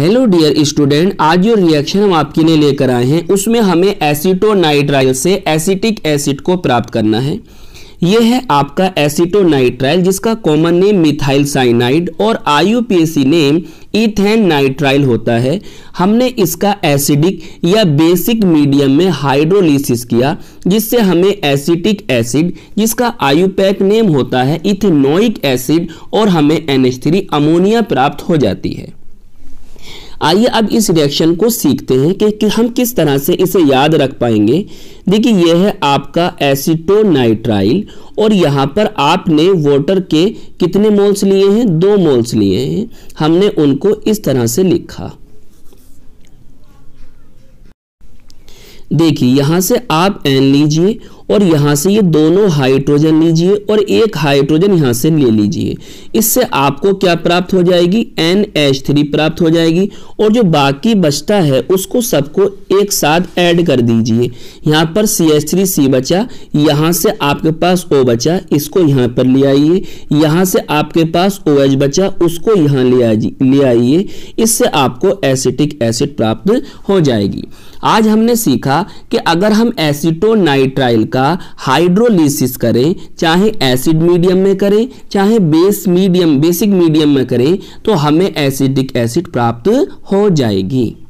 hello dear student आज जो reaction हम आपके लिए लेकर आए हैं उसमें हमें एसिटोनाइट्राइल से एसिटिक एसिड को प्राप्त करना है ये है आपका एसिटोनाइट्राइल जिसका कॉमन नेम मिथाइल साइनाइड और आई नेम इथेन नाइट्राइल होता है हमने इसका एसिडिक या बेसिक मीडियम में हाइड्रोलिसिस किया जिससे हमें एसिटिक एसिड जिसका आयुपैक नेम होता है इथेनोइक एसिड और हमें एनएच अमोनिया प्राप्त हो जाती है आइए अब इस रिएक्शन को सीखते हैं कि, कि हम किस तरह से इसे याद रख पाएंगे देखिए यह है आपका एसिटोनाइट्राइल और यहाँ पर आपने वाटर के कितने मोल्स लिए हैं दो मोल्स लिए हैं हमने उनको इस तरह से लिखा देखिए यहाँ से आप एन लीजिए और यहाँ से ये दोनों हाइड्रोजन लीजिए और एक हाइड्रोजन यहाँ से ले लीजिए इससे आपको क्या प्राप्त हो जाएगी एन एच थ्री प्राप्त हो जाएगी और जो बाकी बचता है उसको सबको एक साथ ऐड कर दीजिए यहाँ पर सी एच थ्री सी बचा यहाँ से आपके पास ओ बचा इसको यहाँ पर ले आइए यहाँ से आपके पास ओ एच बचा उसको यहाँ ले ले आइए इससे आपको एसिटिक एसिड प्राप्त हो जाएगी आज हमने सीखा कि अगर हम एसिटोनाइट्राइल का का हाइड्रोलिसिस करें चाहे एसिड मीडियम में करें चाहे बेस मीडियम बेसिक मीडियम में करें तो हमें एसिडिक एसिड प्राप्त हो जाएगी